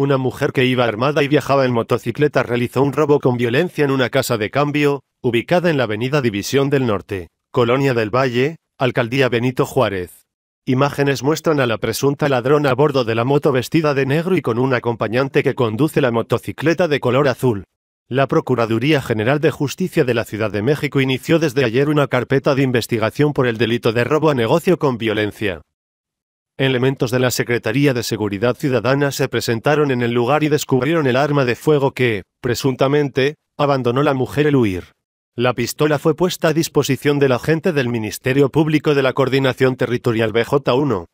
Una mujer que iba armada y viajaba en motocicleta realizó un robo con violencia en una casa de cambio, ubicada en la avenida División del Norte, Colonia del Valle, Alcaldía Benito Juárez. Imágenes muestran a la presunta ladrona a bordo de la moto vestida de negro y con un acompañante que conduce la motocicleta de color azul. La Procuraduría General de Justicia de la Ciudad de México inició desde ayer una carpeta de investigación por el delito de robo a negocio con violencia, Elementos de la Secretaría de Seguridad Ciudadana se presentaron en el lugar y descubrieron el arma de fuego que, presuntamente, abandonó la mujer el huir. La pistola fue puesta a disposición del agente del Ministerio Público de la Coordinación Territorial BJ1,